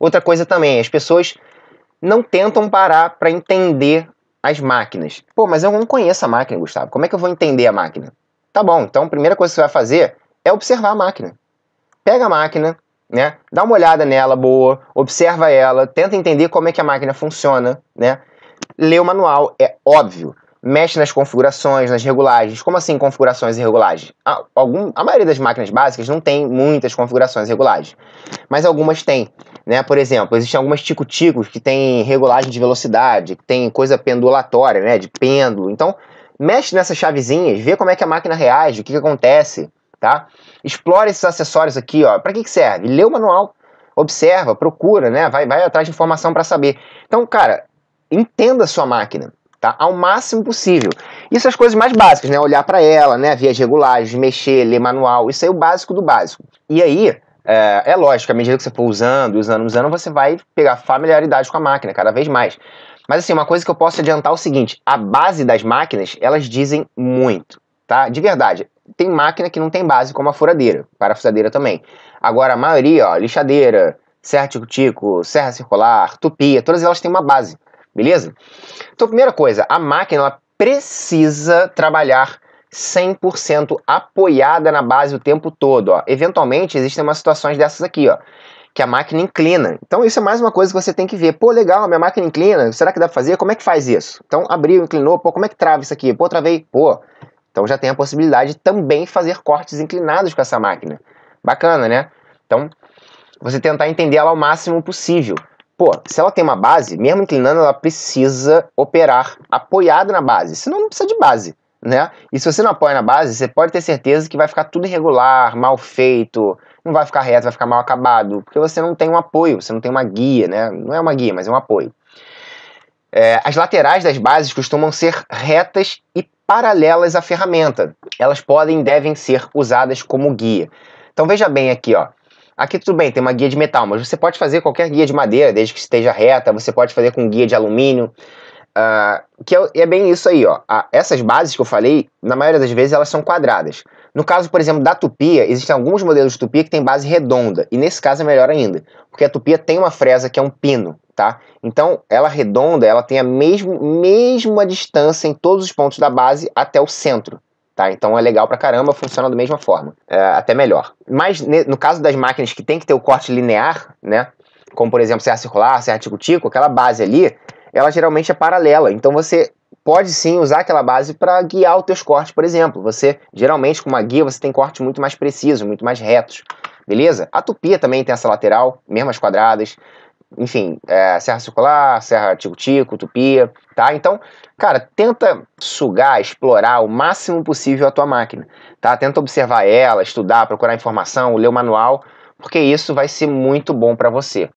Outra coisa também, as pessoas não tentam parar para entender as máquinas. Pô, mas eu não conheço a máquina, Gustavo. Como é que eu vou entender a máquina? Tá bom, então a primeira coisa que você vai fazer é observar a máquina. Pega a máquina, né? Dá uma olhada nela boa, observa ela, tenta entender como é que a máquina funciona, né? Lê o manual, é óbvio mexe nas configurações, nas regulagens. Como assim configurações e regulagens? A, algum, a maioria das máquinas básicas não tem muitas configurações e regulagens, mas algumas têm, Né? Por exemplo, existem algumas tico-ticos que têm regulagem de velocidade, que tem coisa pendulatória, né? de pêndulo. Então, mexe nessas chavezinhas, vê como é que a máquina reage, o que, que acontece, tá? Explora esses acessórios aqui, ó. Para que, que serve? Lê o manual, observa, procura, né? Vai, vai atrás de informação para saber. Então, cara, entenda a sua máquina tá? Ao máximo possível. Isso é as coisas mais básicas, né? Olhar para ela, né? Vias regulares, mexer, ler manual. Isso é o básico do básico. E aí, é, é lógico, à medida que você for usando, usando, usando, você vai pegar familiaridade com a máquina cada vez mais. Mas assim, uma coisa que eu posso adiantar é o seguinte: a base das máquinas, elas dizem muito, tá? De verdade. Tem máquina que não tem base, como a furadeira, parafusadeira também. Agora, a maioria, ó, lixadeira, serra tico-tico, serra circular, tupia, todas elas têm uma base beleza? Então, primeira coisa, a máquina ela precisa trabalhar 100% apoiada na base o tempo todo. Ó. Eventualmente, existem umas situações dessas aqui, ó, que a máquina inclina. Então, isso é mais uma coisa que você tem que ver. Pô, legal, minha máquina inclina, será que dá pra fazer? Como é que faz isso? Então, abriu, inclinou, pô, como é que trava isso aqui? Pô, travei, pô. Então, já tem a possibilidade de também fazer cortes inclinados com essa máquina. Bacana, né? Então, você tentar entender ela ao máximo possível pô, se ela tem uma base, mesmo inclinando, ela precisa operar apoiada na base. Senão não precisa de base, né? E se você não apoia na base, você pode ter certeza que vai ficar tudo irregular, mal feito, não vai ficar reto, vai ficar mal acabado, porque você não tem um apoio, você não tem uma guia, né? Não é uma guia, mas é um apoio. É, as laterais das bases costumam ser retas e paralelas à ferramenta. Elas podem e devem ser usadas como guia. Então veja bem aqui, ó. Aqui tudo bem, tem uma guia de metal, mas você pode fazer qualquer guia de madeira, desde que esteja reta, você pode fazer com guia de alumínio. Uh, que é, é, bem isso aí, ó. A, essas bases que eu falei, na maioria das vezes elas são quadradas. No caso, por exemplo, da tupia, existem alguns modelos de tupia que tem base redonda, e nesse caso é melhor ainda, porque a tupia tem uma fresa que é um pino, tá? Então, ela redonda, ela tem a mesmo, mesma distância em todos os pontos da base até o centro. Tá? Então é legal pra caramba, funciona da mesma forma, é, até melhor. Mas no caso das máquinas que tem que ter o corte linear, né? Como por exemplo serra circular, serra tico-tico, aquela base ali, ela geralmente é paralela. Então você pode sim usar aquela base para guiar os teus cortes, por exemplo. Você geralmente com uma guia você tem cortes muito mais precisos, muito mais retos, beleza? A tupia também tem essa lateral, mesmas quadradas enfim, é, Serra Circular, Serra Tico-Tico, Tupia, tá? Então, cara, tenta sugar, explorar o máximo possível a tua máquina, tá? Tenta observar ela, estudar, procurar informação, ler o manual, porque isso vai ser muito bom para você.